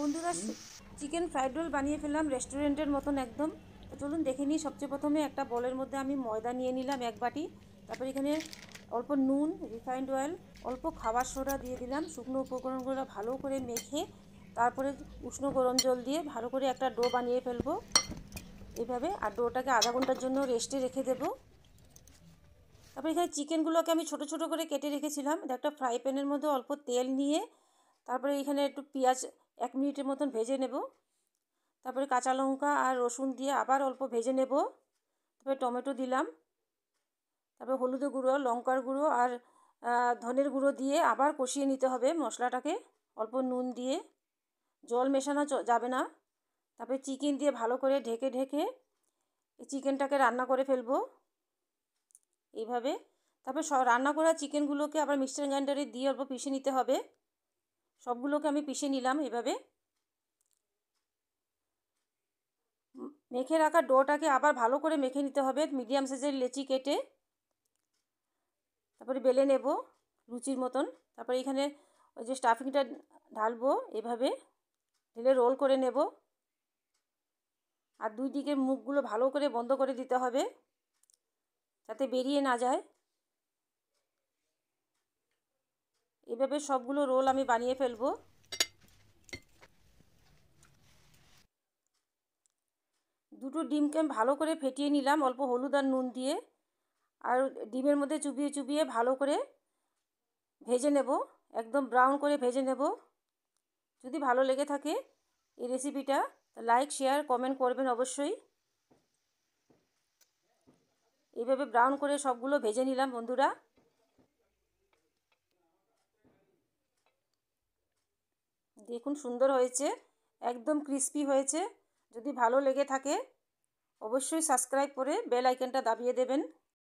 বন্ধুরা chicken fried role বানিয়ে ফেললাম রেস্টুরেন্টের মতন একদম চলুন দেখে নিই সবচেয়ে প্রথমে একটা বলের মধ্যে আমি ময়দা নিয়ে নিলাম এক বাটি তারপর এখানে অল্প নুন রিফাইন্ড অয়েল অল্প খাবার সোডা দিয়ে দিলাম শুকনো উপকরণগুলো ভালো করে মেখে তারপরে উষ্ণ গরম জল দিয়ে ভালো করে একটা ডো বানিয়ে ফেলবো এভাবে আর ডোটাকে আধা ঘন্টার জন্য রেস্টে রেখে দেব তারপর এখানে চিকেনগুলোকে আমি ছোট ছোট করে কেটে রেখেছিলাম একটা ফ্রাই প্যানের মধ্যে অল্প তেল নিয়ে তারপরে এখানে একটু পেঁয়াজ এক মিনিটের মতন ভেজে নেব তারপরে কাঁচা লঙ্কা আর রসুন দিয়ে আবার অল্প ভেজে নেব তারপরে টমেটো দিলাম তারপরে হলুদ গুঁড়ো লঙ্কার গুঁড়ো আর ধনের গুঁড়ো দিয়ে আবার কষিয়ে নিতে হবে মশলাটাকে অল্প নুন দিয়ে জল মেশানো যাবে না তারপরে চিকেন দিয়ে ভালো করে ঢেকে ঢেকে চিকেনটাকে রান্না করে ফেলব এইভাবে তারপর রান্না করা চিকেনগুলোকে আবার মিক্সচার গ্রাইন্ডারে দিয়ে অল্প পিষে নিতে হবে সবগুলোকে আমি পিষে নিলাম এভাবে মেখে রাখা ডোটাকে আবার ভালো করে মেখে নিতে হবে মিডিয়াম সাইজের লেচি কেটে তারপরে বেলে নেব লুচির মতন তারপরে এখানে ওই যে স্টাফিংটা ঢালবো এভাবে ঢেলে রোল করে নেব আর দুই দিকের মুখগুলো ভালো করে বন্ধ করে দিতে হবে যাতে বেরিয়ে না যায় এভাবে সবগুলো রোল আমি বানিয়ে ফেলবো দুটো ডিমকে ভালো করে ফেটিয়ে নিলাম অল্প হলুদ আর নুন দিয়ে আর ডিমের মধ্যে চুবিয়ে চুবিয়ে ভালো করে ভেজে নেব একদম ব্রাউন করে ভেজে নেব যদি ভালো লেগে থাকে এই রেসিপিটা লাইক শেয়ার কমেন্ট করবেন অবশ্যই এইভাবে ব্রাউন করে সবগুলো ভেজে নিলাম বন্ধুরা দেখুন সুন্দর হয়েছে একদম ক্রিস্পি হয়েছে যদি ভালো লেগে থাকে অবশ্যই সাবস্ক্রাইব করে বেল আইকনটা দাবিয়ে দেবেন